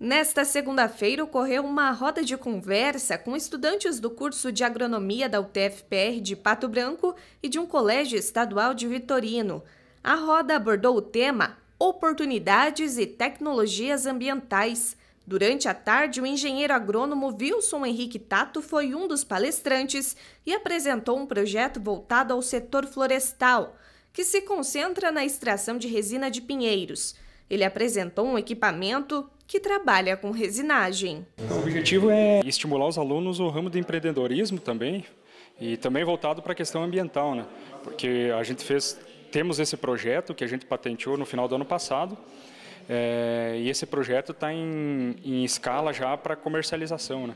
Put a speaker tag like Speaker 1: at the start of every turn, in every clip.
Speaker 1: Nesta segunda-feira ocorreu uma roda de conversa com estudantes do curso de agronomia da UTFPR de Pato Branco e de um colégio estadual de Vitorino. A roda abordou o tema Oportunidades e Tecnologias Ambientais. Durante a tarde, o engenheiro agrônomo Wilson Henrique Tato foi um dos palestrantes e apresentou um projeto voltado ao setor florestal, que se concentra na extração de resina de pinheiros. Ele apresentou um equipamento que trabalha com resinagem.
Speaker 2: Então, o objetivo é estimular os alunos o ramo do empreendedorismo também e também voltado para a questão ambiental, né? Porque a gente fez, temos esse projeto que a gente patenteou no final do ano passado. É, e esse projeto está em, em escala já para comercialização, né?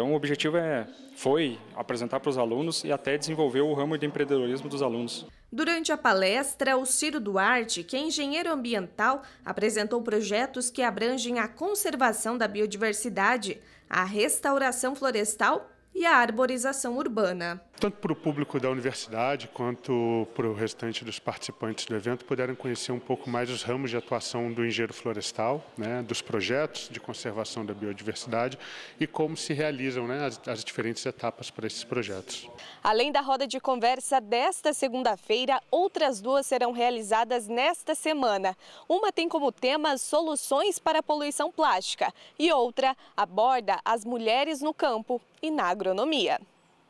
Speaker 2: Então, o objetivo é, foi apresentar para os alunos e até desenvolver o ramo de empreendedorismo dos alunos.
Speaker 1: Durante a palestra, o Ciro Duarte, que é engenheiro ambiental, apresentou projetos que abrangem a conservação da biodiversidade, a restauração florestal e a arborização urbana.
Speaker 3: Tanto para o público da universidade quanto para o restante dos participantes do evento puderam conhecer um pouco mais os ramos de atuação do engenheiro florestal, né, dos projetos de conservação da biodiversidade e como se realizam né, as, as diferentes etapas para esses projetos.
Speaker 1: Além da roda de conversa desta segunda-feira, outras duas serão realizadas nesta semana. Uma tem como tema soluções para a poluição plástica e outra aborda as mulheres no campo e na agronomia.